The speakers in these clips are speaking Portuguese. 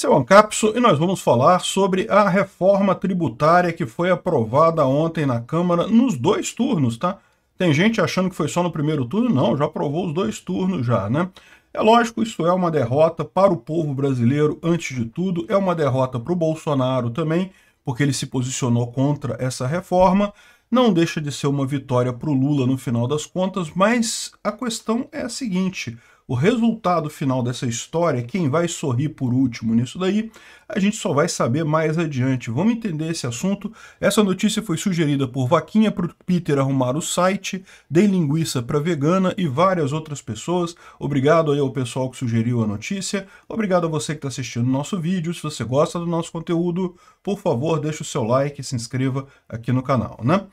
Seu é Ancapso, e nós vamos falar sobre a reforma tributária que foi aprovada ontem na Câmara nos dois turnos, tá? Tem gente achando que foi só no primeiro turno, não, já aprovou os dois turnos já, né? É lógico, isso é uma derrota para o povo brasileiro antes de tudo, é uma derrota para o Bolsonaro também, porque ele se posicionou contra essa reforma, não deixa de ser uma vitória para o Lula no final das contas, mas a questão é a seguinte, o resultado final dessa história, é quem vai sorrir por último nisso daí, a gente só vai saber mais adiante. Vamos entender esse assunto. Essa notícia foi sugerida por Vaquinha para o Peter arrumar o site, Dei Linguiça para Vegana e várias outras pessoas. Obrigado aí ao pessoal que sugeriu a notícia. Obrigado a você que está assistindo o nosso vídeo. Se você gosta do nosso conteúdo, por favor, deixe o seu like e se inscreva aqui no canal, né?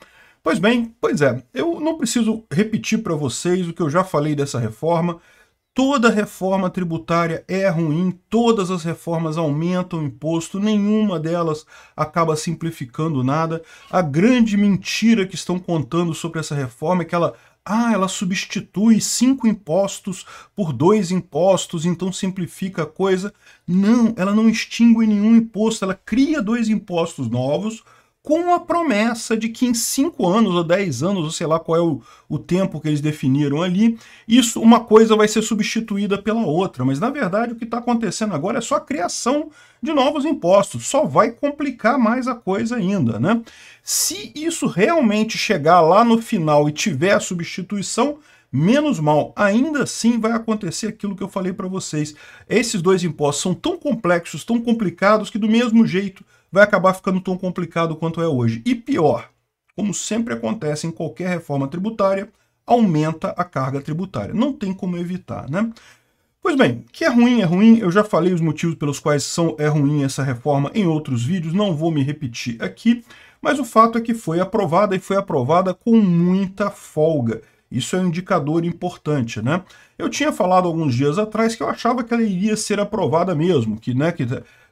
Pois bem, pois é, eu não preciso repetir para vocês o que eu já falei dessa reforma, Toda reforma tributária é ruim, todas as reformas aumentam o imposto, nenhuma delas acaba simplificando nada. A grande mentira que estão contando sobre essa reforma é que ela ah, ela substitui cinco impostos por dois impostos, então simplifica a coisa. Não, ela não extingue nenhum imposto, ela cria dois impostos novos com a promessa de que em 5 anos ou 10 anos, ou sei lá qual é o, o tempo que eles definiram ali, isso uma coisa vai ser substituída pela outra. Mas na verdade o que está acontecendo agora é só a criação de novos impostos, só vai complicar mais a coisa ainda. Né? Se isso realmente chegar lá no final e tiver a substituição, Menos mal, ainda assim vai acontecer aquilo que eu falei para vocês. Esses dois impostos são tão complexos, tão complicados, que do mesmo jeito vai acabar ficando tão complicado quanto é hoje. E pior, como sempre acontece em qualquer reforma tributária, aumenta a carga tributária. Não tem como evitar, né? Pois bem, que é ruim, é ruim. Eu já falei os motivos pelos quais são, é ruim essa reforma em outros vídeos, não vou me repetir aqui, mas o fato é que foi aprovada e foi aprovada com muita folga. Isso é um indicador importante, né? Eu tinha falado alguns dias atrás que eu achava que ela iria ser aprovada mesmo, que, né, que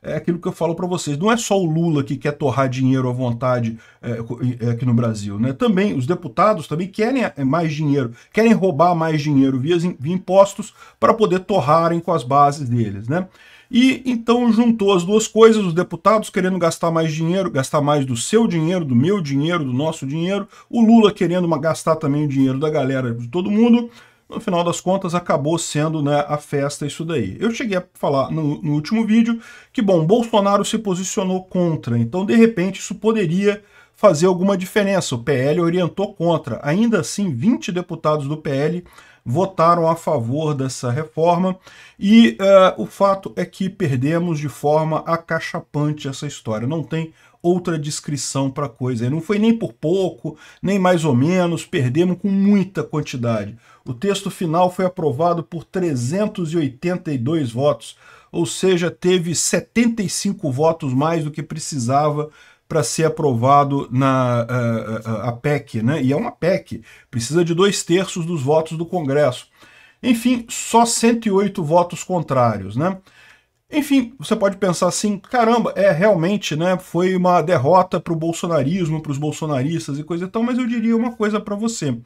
é aquilo que eu falo para vocês. Não é só o Lula que quer torrar dinheiro à vontade é, é aqui no Brasil, né? Também os deputados também querem é, mais dinheiro, querem roubar mais dinheiro via, via impostos para poder torrarem com as bases deles, né? E então juntou as duas coisas, os deputados querendo gastar mais dinheiro, gastar mais do seu dinheiro, do meu dinheiro, do nosso dinheiro, o Lula querendo gastar também o dinheiro da galera, de todo mundo, no final das contas acabou sendo né, a festa isso daí. Eu cheguei a falar no, no, último vídeo que, bom, Bolsonaro se posicionou contra, então de repente isso poderia fazer alguma diferença. O PL orientou contra. Ainda assim, 20 deputados do PL votaram a favor dessa reforma e uh, o fato é que perdemos de forma acachapante essa história. Não tem outra descrição para a coisa. E não foi nem por pouco, nem mais ou menos, perdemos com muita quantidade. O texto final foi aprovado por 382 votos, ou seja, teve 75 votos mais do que precisava para ser aprovado na apec eh, eh, eh, a PEC, né? E é uma PEC, precisa de dois terços dos votos do Congresso. Enfim, só 108 votos contrários, né? Enfim, você pode pensar assim, caramba, é realmente, né, foi uma derrota para o bolsonarismo, para os bolsonaristas e coisa e tal, mas eu diria uma coisa para você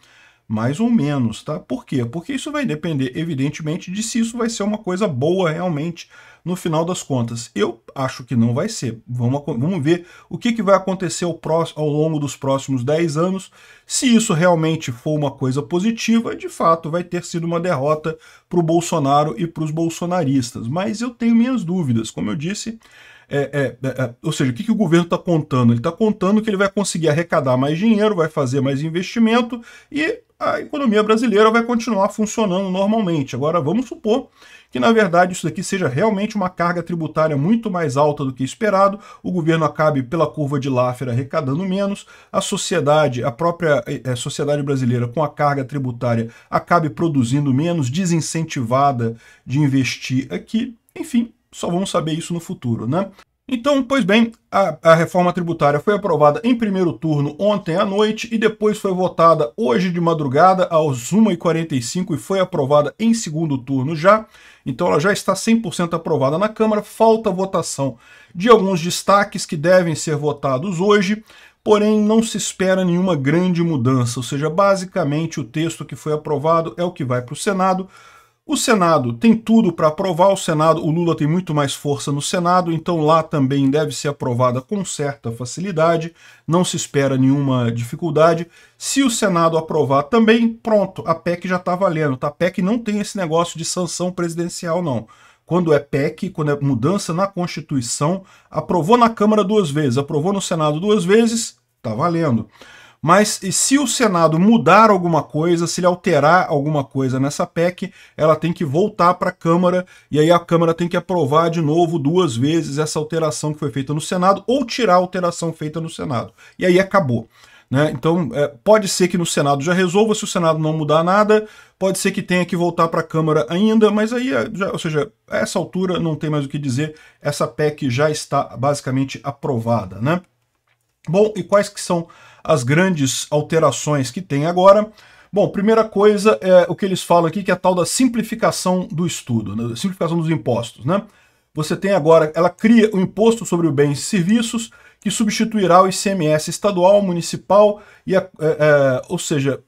mais ou menos, tá? Por quê? Porque isso vai depender, evidentemente, de se isso vai ser uma coisa boa realmente no final das contas. Eu acho que não vai ser. Vamos, vamos ver o que, que vai acontecer ao, próximo, ao longo dos próximos 10 anos. Se isso realmente for uma coisa positiva, de fato vai ter sido uma derrota para o Bolsonaro e para os bolsonaristas. Mas eu tenho minhas dúvidas. Como eu disse, é, é, é, é, ou seja, o que, que o governo está contando? Ele está contando que ele vai conseguir arrecadar mais dinheiro, vai fazer mais investimento e a economia brasileira vai continuar funcionando normalmente. Agora, vamos supor que, na verdade, isso daqui seja realmente uma carga tributária muito mais alta do que esperado, o governo acabe pela curva de Laffer arrecadando menos, a sociedade, a própria é, é, sociedade brasileira com a carga tributária acabe produzindo menos, desincentivada de investir aqui. Enfim, só vamos saber isso no futuro, né? Então, pois bem, a, a, reforma tributária foi aprovada em primeiro turno ontem à noite e depois foi votada hoje de madrugada aos 1h45 e foi aprovada em segundo turno já. Então ela já está 100% aprovada na Câmara. Falta votação de alguns destaques que devem ser votados hoje, porém não se espera nenhuma grande mudança, ou seja, basicamente o texto que foi aprovado é o que vai para o Senado o Senado tem tudo para aprovar, o Senado, o Lula tem muito mais força no Senado, então lá também deve ser aprovada com certa facilidade, não se espera nenhuma dificuldade. Se o Senado aprovar também, pronto, a PEC já está valendo. Tá? A PEC não tem esse negócio de sanção presidencial, não. Quando é PEC, quando é mudança na Constituição, aprovou na Câmara duas vezes, aprovou no Senado duas vezes, está valendo. Mas e se o Senado mudar alguma coisa, se ele alterar alguma coisa nessa PEC, ela tem que voltar para a Câmara e aí a Câmara tem que aprovar de novo duas vezes essa alteração que foi feita no Senado ou tirar a alteração feita no Senado. E aí acabou. Né? Então, é, pode ser que no Senado já resolva, se o Senado não mudar nada, pode ser que tenha que voltar para a Câmara ainda, mas aí, é, já, ou seja, a essa altura não tem mais o que dizer, essa PEC já está basicamente aprovada. Né? Bom, e quais que são as grandes alterações que tem agora. Bom, primeira coisa é o que eles falam aqui, que é a tal da simplificação do estudo, né? simplificação dos impostos, né? Você tem agora, ela cria o imposto sobre bens e serviços, que substituirá o ICMS estadual, municipal, e a, é, é, ou seja,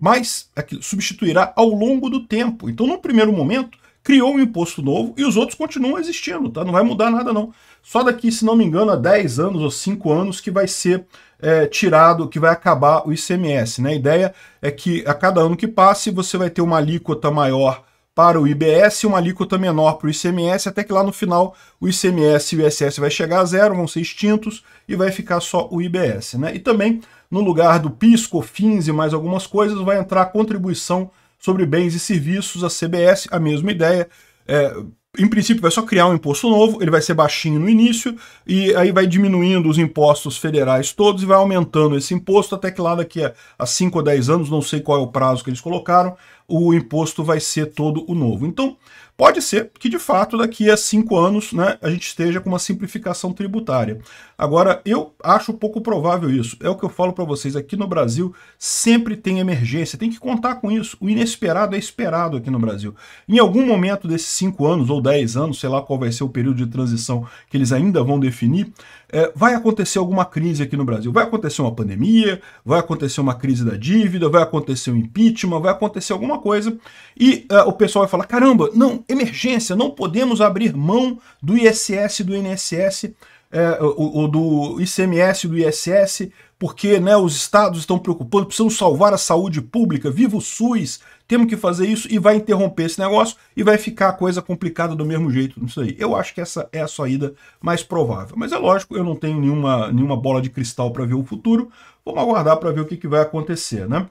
mais é substituirá ao longo do tempo. Então, no primeiro momento, criou um imposto novo e os outros continuam existindo, tá? Não vai mudar nada, não. Só daqui, se não me engano, há 10 anos ou 5 anos que vai ser é, tirado, que vai acabar o ICMS, né? A ideia é que a cada ano que passe você vai ter uma alíquota maior para o IBS e uma alíquota menor para o ICMS, até que lá no final o ICMS e o ISS vai chegar a zero, vão ser extintos e vai ficar só o IBS, né? E também, no lugar do PIS, COFINS e mais algumas coisas, vai entrar a contribuição sobre bens e serviços, a CBS, a mesma ideia. É, em princípio, vai só criar um imposto novo, ele vai ser baixinho no início, e aí vai diminuindo os impostos federais todos e vai aumentando esse imposto até que lá daqui a, a 5 ou 10 anos, não sei qual é o prazo que eles colocaram, o imposto vai ser todo o novo. Então, pode ser que de fato daqui a cinco anos né, a gente esteja com uma simplificação tributária. Agora, eu acho pouco provável isso. É o que eu falo para vocês: aqui no Brasil sempre tem emergência, tem que contar com isso. O inesperado é esperado aqui no Brasil. Em algum momento desses cinco anos ou dez anos, sei lá qual vai ser o período de transição que eles ainda vão definir, é, vai acontecer alguma crise aqui no Brasil. Vai acontecer uma pandemia, vai acontecer uma crise da dívida, vai acontecer um impeachment, vai acontecer alguma coisa. E é, o pessoal vai falar: caramba, não, emergência, não podemos abrir mão do ISS, do INSS. É, ou, ou do ICMS, do ISS, porque né, os estados estão preocupando, precisam salvar a saúde pública, viva o SUS, temos que fazer isso e vai interromper esse negócio e vai ficar a coisa complicada do mesmo jeito não sei Eu acho que essa é a saída mais provável. Mas é lógico, eu não tenho nenhuma, nenhuma bola de cristal para ver o futuro. Vamos aguardar para ver o que, que vai acontecer, né?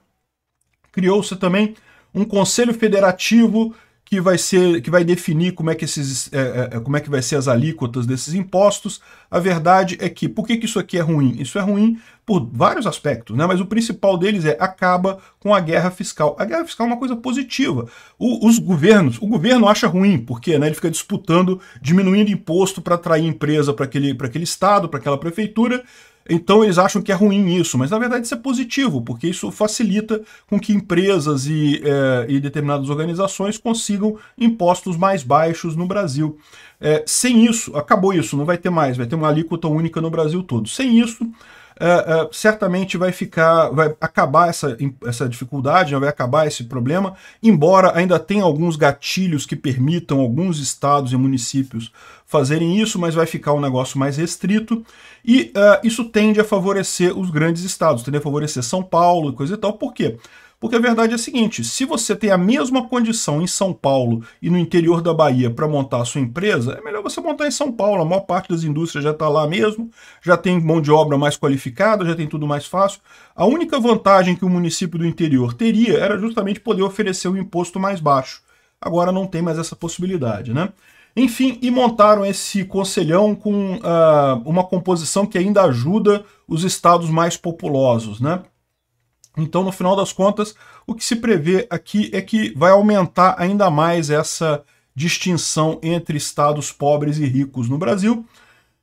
Criou-se também um Conselho Federativo que vai ser que vai definir como é que esses é, é, é, como é que vai ser as alíquotas desses impostos. A verdade é que por que, que isso aqui é ruim? Isso é ruim por vários aspectos, né? Mas o principal deles é acaba com a guerra fiscal. A guerra fiscal é uma coisa positiva. O, os governos, o governo acha ruim, porque né, ele fica disputando, diminuindo imposto para atrair empresa para aquele, aquele estado, para aquela prefeitura. Então eles acham que é ruim isso, mas na verdade isso é positivo, porque isso facilita com que empresas e, é, e determinadas organizações consigam impostos mais baixos no Brasil. É, sem isso, acabou isso, não vai ter mais, vai ter uma alíquota única no Brasil todo. Sem isso, uh, certamente vai ficar, vai acabar essa, essa dificuldade, né? vai acabar esse problema, embora ainda tenha alguns gatilhos que permitam alguns estados e municípios fazerem isso, mas vai ficar um negócio mais restrito. E uh, isso tende a favorecer os grandes estados, tende a favorecer São Paulo e coisa e tal. Por quê? Porque a verdade é a seguinte: se você tem a mesma condição em São Paulo e no interior da Bahia para montar a sua empresa, é melhor você montar em São Paulo. A maior parte das indústrias já está lá mesmo, já tem mão de obra mais qualificada, já tem tudo mais fácil. A única vantagem que o município do interior teria era justamente poder oferecer um imposto mais baixo. Agora não tem mais essa possibilidade, né? Enfim, e montaram esse conselhão com uh, uma composição que ainda ajuda os estados mais populosos, né? Então, no final das contas, o que se prevê aqui é que vai aumentar ainda mais essa distinção entre estados pobres e ricos no Brasil.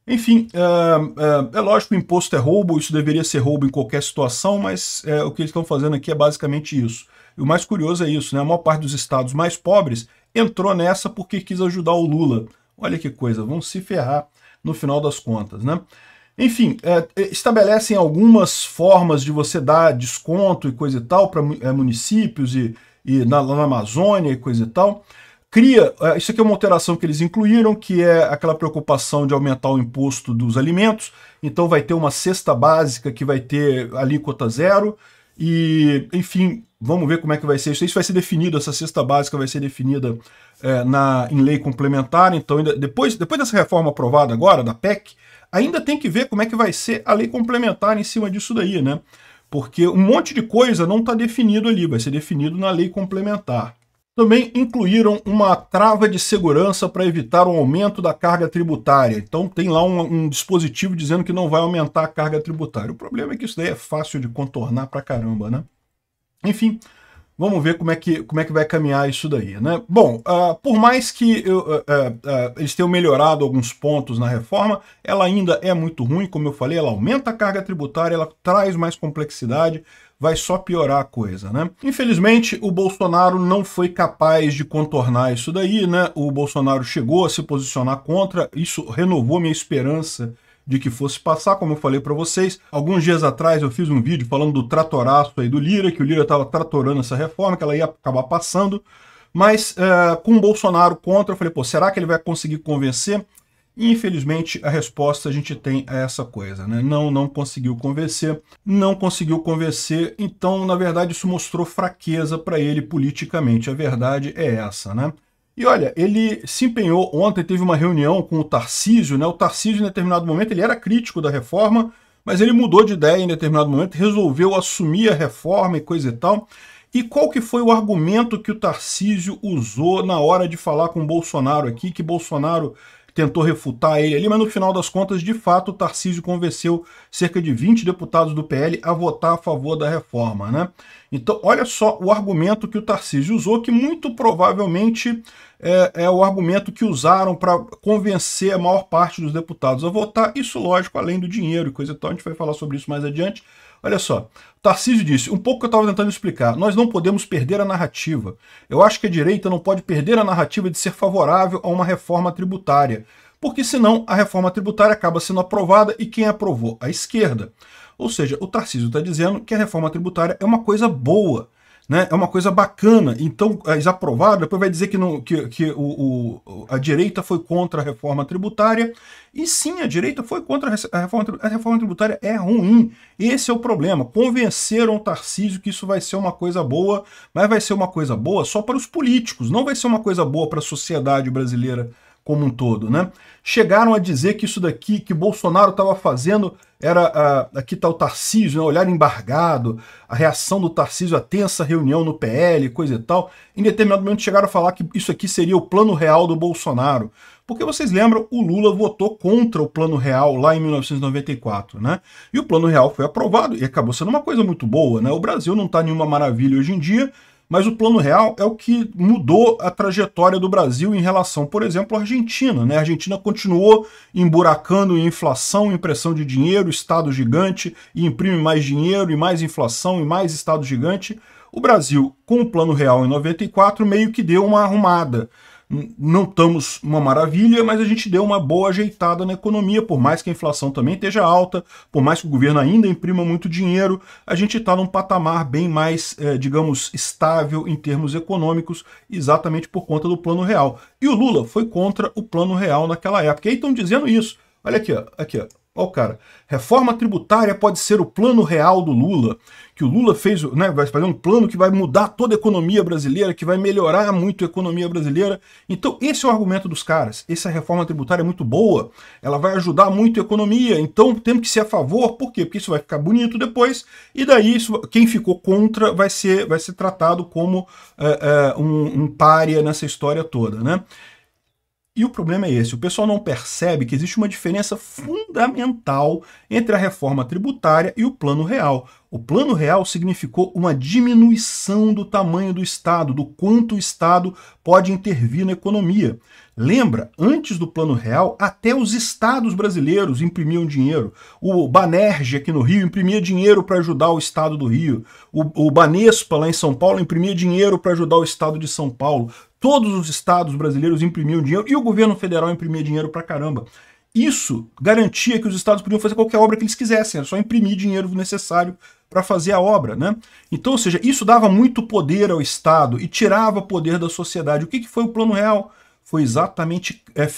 Enfim, é, é, é lógico, o imposto é roubo, isso deveria ser roubo em qualquer situação, mas é, o que eles estão fazendo aqui é basicamente isso. E o mais curioso é isso, né? A maior parte dos estados mais pobres entrou nessa porque quis ajudar o Lula. Olha que coisa, vão se ferrar no final das contas, né? Enfim, é, é, estabelecem algumas formas de você dar desconto e coisa e tal para é, municípios e, e na, na, Amazônia e coisa e tal. Cria, é, isso aqui é uma alteração que eles incluíram, que é aquela preocupação de aumentar o imposto dos alimentos. Então vai ter uma cesta básica que vai ter alíquota zero. E, enfim, vamos ver como é que vai ser isso. Isso vai ser definido, essa cesta básica vai ser definida é, na, em lei complementar. Então, ainda, depois, depois dessa reforma aprovada agora, da PEC, ainda tem que ver como é que vai ser a lei complementar em cima disso daí, né? Porque um monte de coisa não está definido ali, vai ser definido na lei complementar. Também incluíram uma trava de segurança para evitar o aumento da carga tributária. Então tem lá um, um, dispositivo dizendo que não vai aumentar a carga tributária. O problema é que isso daí é fácil de contornar para caramba, né? Enfim, Vamos ver como é que, como é que vai caminhar isso daí, né? Bom, uh, por mais que eu, uh, uh, eles tenham melhorado alguns pontos na reforma, ela ainda é muito ruim, como eu falei, ela aumenta a carga tributária, ela traz mais complexidade, vai só piorar a coisa, né? Infelizmente, o Bolsonaro não foi capaz de contornar isso daí, né? O Bolsonaro chegou a se posicionar contra, isso renovou minha esperança de que fosse passar, como eu falei para vocês. Alguns dias atrás eu fiz um vídeo falando do tratoraço aí do Lira, que o Lira estava tratorando essa reforma, que ela ia acabar passando. Mas é, com o Bolsonaro contra, eu falei, pô, será que ele vai conseguir convencer? Infelizmente, a resposta a gente tem a essa coisa, né? Não, não conseguiu convencer, não conseguiu convencer, então, na verdade, isso mostrou fraqueza para ele politicamente. A verdade é essa, né? E olha, ele se empenhou ontem, teve uma reunião com o Tarcísio, né? O Tarcísio, em determinado momento, ele era crítico da reforma, mas ele mudou de ideia em determinado momento, resolveu assumir a reforma e coisa e tal. E qual que foi o argumento que o Tarcísio usou na hora de falar com o Bolsonaro aqui, que Bolsonaro tentou refutar ele ali, mas no final das contas, de fato, o Tarcísio convenceu cerca de 20 deputados do PL a votar a favor da reforma. Né? Então, olha só o argumento que o Tarcísio usou, que muito provavelmente é, é o argumento que usaram para convencer a maior parte dos deputados a votar. Isso, lógico, além do dinheiro e coisa e tal, a gente vai falar sobre isso mais adiante. Olha só, Tarcísio disse, um pouco que eu estava tentando explicar, nós não podemos perder a narrativa. Eu acho que a direita não pode perder a narrativa de ser favorável a uma reforma tributária, porque senão a reforma tributária acaba sendo aprovada e quem aprovou? A esquerda. Ou seja, o Tarcísio está dizendo que a reforma tributária é uma coisa boa, né? É uma coisa bacana. Então, eles é, aprovaram, depois vai dizer que, não, que, que o, o, a direita foi contra a reforma tributária. E sim, a direita foi contra a reforma, a reforma tributária. É ruim. Esse é o problema. Convenceram o Tarcísio que isso vai ser uma coisa boa, mas vai ser uma coisa boa só para os políticos. Não vai ser uma coisa boa para a sociedade brasileira como um todo, né? Chegaram a dizer que isso daqui que Bolsonaro estava fazendo era ah, aqui está o Tarcísio, né, olhar embargado, a reação do Tarcísio à tensa reunião no PL, coisa e tal. Em determinado momento chegaram a falar que isso aqui seria o plano real do Bolsonaro. Porque vocês lembram, o Lula votou contra o Plano Real lá em 1994, né? E o Plano Real foi aprovado e acabou sendo uma coisa muito boa, né? O Brasil não está nenhuma maravilha hoje em dia, mas o plano real é o que mudou a trajetória do Brasil em relação, por exemplo, à Argentina. Né? A Argentina continuou emburacando em inflação, impressão de dinheiro, Estado gigante, e imprime mais dinheiro, e mais inflação, e mais Estado gigante. O Brasil, com o plano real em 94, meio que deu uma arrumada não estamos uma maravilha, mas a gente deu uma boa ajeitada na economia, por mais que a inflação também esteja alta, por mais que o governo ainda imprima muito dinheiro, a gente está num patamar bem mais, é, digamos, estável em termos econômicos, exatamente por conta do plano real. E o Lula foi contra o plano real naquela época. E aí estão dizendo isso. Olha aqui, ó, aqui, ó. Olha o cara. Reforma tributária pode ser o plano real do Lula que o Lula fez, né, vai fazer um plano que vai mudar toda a economia brasileira, que vai melhorar muito a economia brasileira. Então, esse é o argumento dos caras. Essa reforma tributária é muito boa, ela vai ajudar muito a economia, então temos que ser a favor, por quê? Porque isso vai ficar bonito depois, e daí isso, quem ficou contra vai ser, vai ser tratado como é, é, um, um nessa história toda, né? E o problema é esse: o pessoal não percebe que existe uma diferença fundamental entre a reforma tributária e o plano real. O plano real significou uma diminuição do tamanho do Estado, do quanto o Estado pode intervir na economia. Lembra, antes do Plano Real, até os estados brasileiros imprimiam dinheiro. O Banerj aqui no Rio imprimia dinheiro para ajudar o estado do Rio. O, o Banespa lá em São Paulo imprimia dinheiro para ajudar o estado de São Paulo. Todos os estados brasileiros imprimiam dinheiro e o governo federal imprimia dinheiro para caramba. Isso garantia que os estados podiam fazer qualquer obra que eles quisessem, era só imprimir dinheiro necessário para fazer a obra, né? Então, ou seja, isso dava muito poder ao Estado e tirava poder da sociedade. O que, que foi o Plano Real? foi exatamente é,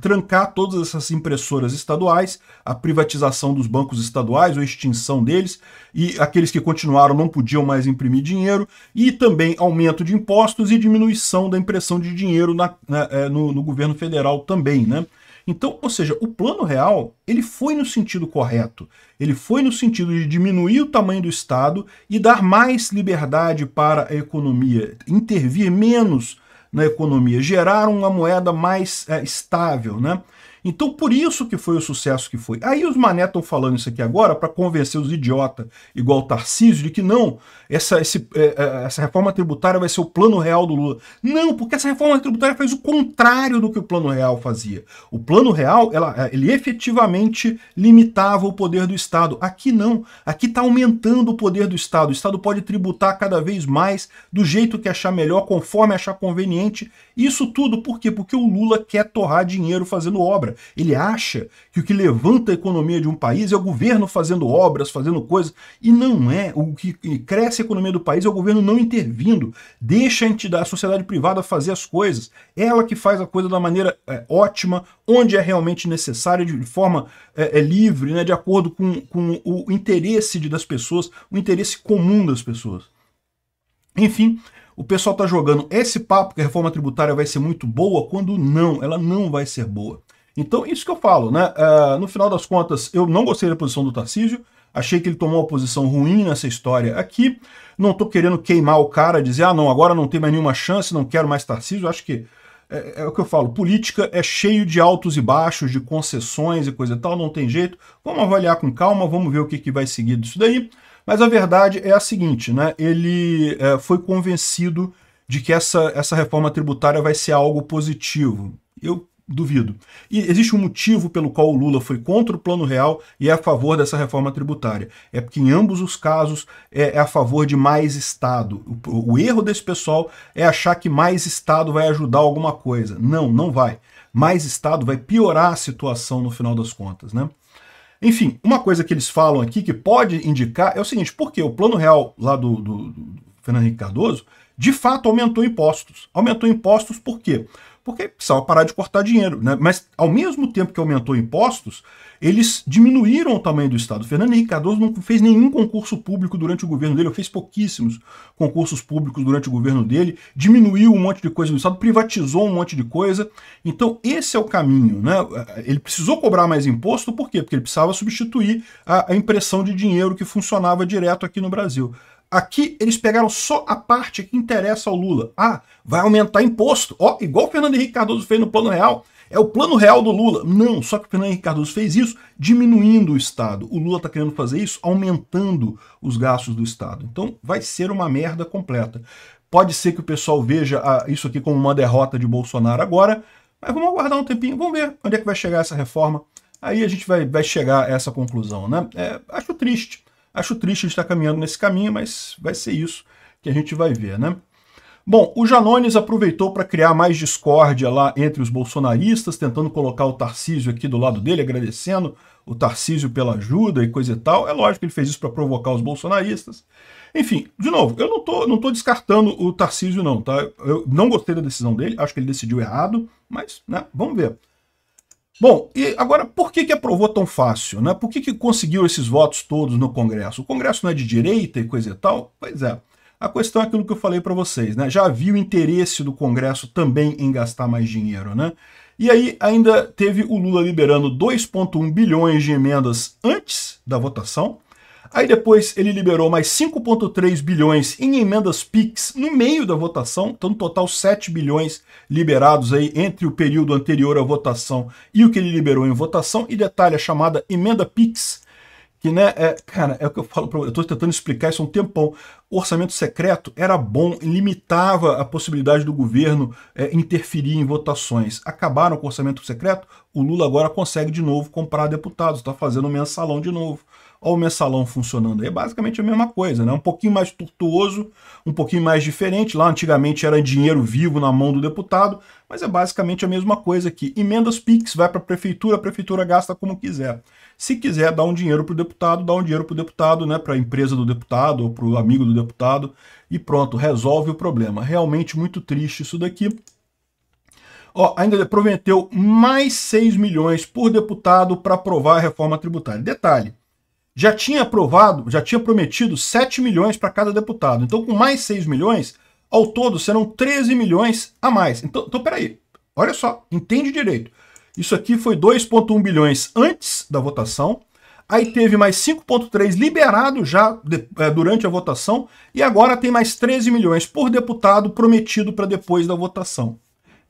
trancar todas essas impressoras estaduais, a privatização dos bancos estaduais, ou extinção deles, e aqueles que continuaram não podiam mais imprimir dinheiro, e também aumento de impostos e diminuição da impressão de dinheiro na, na, é, no, no governo federal também, né? Então, ou seja, o plano real ele foi no sentido correto. Ele foi no sentido de diminuir o tamanho do Estado e dar mais liberdade para a economia, intervir menos na economia, geraram uma moeda mais é, estável, né? Então, por isso que foi o sucesso que foi. Aí os mané estão falando isso aqui agora para convencer os idiotas, igual o Tarcísio, de que não, essa, esse, é, é, essa reforma tributária vai ser o plano real do Lula. Não, porque essa reforma tributária fez o contrário do que o plano real fazia. O plano real, ela, é, ele efetivamente limitava o poder do Estado. Aqui não. Aqui está aumentando o poder do Estado. O Estado pode tributar cada vez mais, do jeito que achar melhor, conforme achar conveniente. Isso tudo por quê? Porque o Lula quer torrar dinheiro fazendo obra obra. Ele acha que o que levanta a economia de um país é o governo fazendo obras, fazendo coisas. E não é. O que cresce a economia do país é o governo não intervindo. Deixa a entidade, a sociedade privada fazer as coisas. Ela que faz a coisa da maneira é, ótima, onde é realmente necessário, de forma é, é, livre, né, de acordo com, com o interesse de, das pessoas, o interesse comum das pessoas. Enfim, o pessoal está jogando esse papo que a reforma tributária vai ser muito boa, quando não, ela não vai ser boa. Então, isso que eu falo, né? Uh, no final das contas, eu não gostei da posição do Tarcísio, achei que ele tomou uma posição ruim nessa história aqui. Não estou querendo queimar o cara, dizer, ah, não, agora não tem mais nenhuma chance, não quero mais Tarcísio. Acho que é, é, o que eu falo, política é cheio de altos e baixos, de concessões e coisa e tal, não tem jeito. Vamos avaliar com calma, vamos ver o que, que vai seguir disso daí. Mas a verdade é a seguinte, né? Ele é, foi convencido de que essa, essa reforma tributária vai ser algo positivo. Eu Duvido. E existe um motivo pelo qual o Lula foi contra o Plano Real e é a favor dessa reforma tributária. É porque, em ambos os casos, é, é, a favor de mais Estado. O, o erro desse pessoal é achar que mais Estado vai ajudar alguma coisa. Não, não vai. Mais Estado vai piorar a situação no final das contas, né? Enfim, uma coisa que eles falam aqui que pode indicar é o seguinte, porque o Plano Real lá do, do, do Fernando Henrique Cardoso, de fato aumentou impostos. Aumentou impostos por quê? Porque porque precisava parar de cortar dinheiro. Né? Mas, ao mesmo tempo que aumentou impostos, eles diminuíram o tamanho do Estado. Fernando Henrique Cardoso não fez nenhum concurso público durante o governo dele, ou fez pouquíssimos concursos públicos durante o governo dele, diminuiu um monte de coisa do Estado, privatizou um monte de coisa. Então, esse é o caminho. Né? Ele precisou cobrar mais imposto, por quê? Porque ele precisava substituir a impressão de dinheiro que funcionava direto aqui no Brasil. Aqui eles pegaram só a parte que interessa ao Lula. Ah, vai aumentar imposto. Ó, oh, igual o Fernando Henrique Cardoso fez no Plano Real. É o plano real do Lula. Não, só que o Fernando Henrique Cardoso fez isso diminuindo o Estado. O Lula está querendo fazer isso aumentando os gastos do Estado. Então vai ser uma merda completa. Pode ser que o pessoal veja ah, isso aqui como uma derrota de Bolsonaro agora, mas vamos aguardar um tempinho, vamos ver onde é que vai chegar essa reforma. Aí a gente vai, vai chegar a essa conclusão, né? É, acho triste. Acho triste estar tá caminhando nesse caminho, mas vai ser isso que a gente vai ver, né? Bom, o Janones aproveitou para criar mais discórdia lá entre os bolsonaristas, tentando colocar o Tarcísio aqui do lado dele, agradecendo o Tarcísio pela ajuda e coisa e tal. É lógico que ele fez isso para provocar os bolsonaristas. Enfim, de novo, eu não tô, não tô descartando o Tarcísio não, tá? Eu não gostei da decisão dele, acho que ele decidiu errado, mas, né, vamos ver. Bom, e agora por que, que aprovou tão fácil? Né? Por que, que conseguiu esses votos todos no Congresso? O Congresso não é de direita e coisa e tal? Pois é. A questão é aquilo que eu falei para vocês, né? Já havia o interesse do Congresso também em gastar mais dinheiro, né? E aí ainda teve o Lula liberando 2,1 bilhões de emendas antes da votação, Aí depois ele liberou mais 5,3 bilhões em emendas PIX no meio da votação, então no total 7 bilhões liberados aí entre o período anterior à votação e o que ele liberou em votação. E detalhe, a chamada emenda PIX, que né, é, cara, é o que eu falo para eu tô tentando explicar isso há um tempão. O orçamento secreto era bom, limitava a possibilidade do governo é, interferir em votações. Acabaram com o orçamento secreto, o Lula agora consegue de novo comprar deputados, está fazendo mensalão de novo. Olha o mensalão funcionando. É basicamente a mesma coisa, né? Um pouquinho mais tortuoso, um pouquinho mais diferente. Lá antigamente era dinheiro vivo na mão do deputado, mas é basicamente a mesma coisa aqui. Emendas PIX vai para a prefeitura, a prefeitura gasta como quiser. Se quiser dar um dinheiro para o deputado, dá um dinheiro para o deputado, né? Para a empresa do deputado ou para o amigo do deputado e pronto, resolve o problema. Realmente muito triste isso daqui. Ó, ainda prometeu mais 6 milhões por deputado para aprovar a reforma tributária. Detalhe, já tinha aprovado, já tinha prometido 7 milhões para cada deputado. Então, com mais 6 milhões, ao todo serão 13 milhões a mais. Então, então peraí, olha só, entende direito. Isso aqui foi 2,1 bilhões antes da votação, aí teve mais 5,3 liberado já de, é, durante a votação, e agora tem mais 13 milhões por deputado prometido para depois da votação.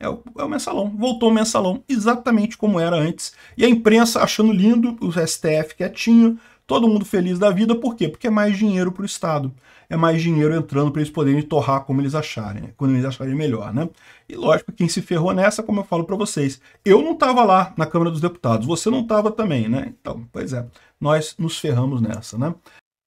É o, é o, mensalão, voltou o mensalão exatamente como era antes. E a imprensa achando lindo, o STF quietinho, Todo mundo feliz da vida, por quê? Porque é mais dinheiro para o Estado. É mais dinheiro entrando para eles poderem torrar como eles acharem, né? quando eles acharem melhor, né? E lógico, quem se ferrou nessa, como eu falo para vocês, eu não estava lá na Câmara dos Deputados, você não estava também, né? Então, pois é, nós nos ferramos nessa, né?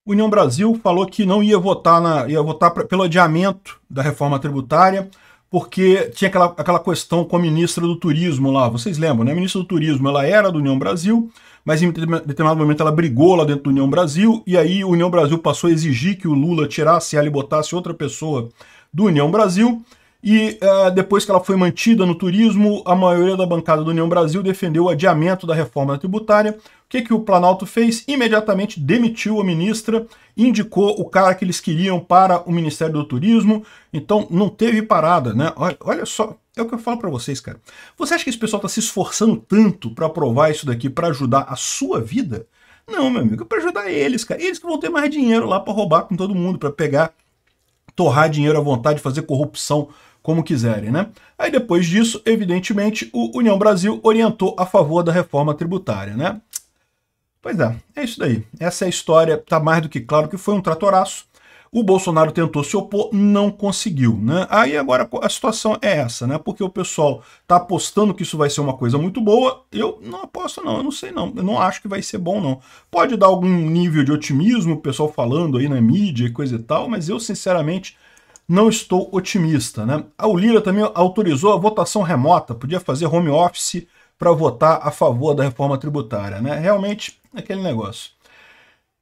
União Brasil falou que não ia votar, na, ia votar pra, pelo adiamento da reforma tributária, porque tinha aquela, aquela questão com a ministra do Turismo lá. Vocês lembram, né? A ministra do Turismo ela era do União Brasil, mas em determinado momento ela brigou lá dentro da União Brasil, e aí a União Brasil passou a exigir que o Lula tirasse ela e botasse outra pessoa do União Brasil. E uh, depois que ela foi mantida no turismo, a maioria da bancada da União Brasil defendeu o adiamento da reforma tributária. O que, que o Planalto fez? Imediatamente demitiu a ministra, indicou o cara que eles queriam para o Ministério do Turismo. Então não teve parada, né? Olha, olha só, é o que eu falo para vocês, cara. Você acha que esse pessoal está se esforçando tanto para aprovar isso daqui, para ajudar a sua vida? Não, meu amigo, é para ajudar eles, cara. Eles que vão ter mais dinheiro lá para roubar com todo mundo, para pegar, torrar dinheiro à vontade, fazer corrupção como quiserem, né? Aí depois disso, evidentemente, o União Brasil orientou a favor da reforma tributária, né? Pois é, é isso daí. Essa é a história, tá mais do que claro que foi um tratoraço. O Bolsonaro tentou se opor, não conseguiu, né? Aí agora a situação é essa, né? Porque o pessoal tá apostando que isso vai ser uma coisa muito boa. Eu não aposto não, eu não sei não. Eu não acho que vai ser bom não. Pode dar algum nível de otimismo, o pessoal falando aí na mídia e coisa e tal, mas eu sinceramente não estou otimista. Né? O Lira também autorizou a votação remota, podia fazer home office para votar a favor da reforma tributária. Né? Realmente, aquele negócio.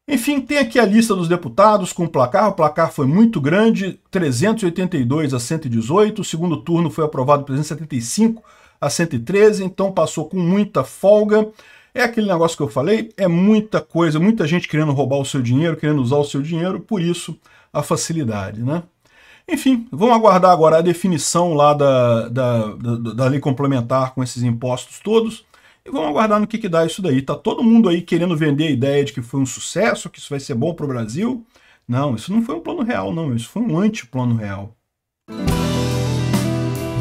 Enfim, tem aqui a lista dos deputados com o placar. O placar foi muito grande, 382 a 118. O segundo turno foi aprovado 375 a 113, então passou com muita folga. É aquele negócio que eu falei, é muita coisa, muita gente querendo roubar o seu dinheiro, querendo usar o seu dinheiro, por isso a facilidade, né? Enfim, vamos aguardar agora a definição lá da, da, da, da lei complementar com esses impostos todos. E vamos aguardar no que, que dá isso daí. Tá todo mundo aí querendo vender a ideia de que foi um sucesso, que isso vai ser bom para o Brasil. Não, isso não foi um plano real, não. Isso foi um anti-plano real.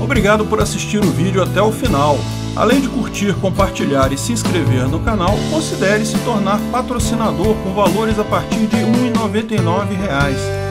Obrigado por assistir o vídeo até o final. Além de curtir, compartilhar e se inscrever no canal, considere se tornar patrocinador com valores a partir de R$ 1,99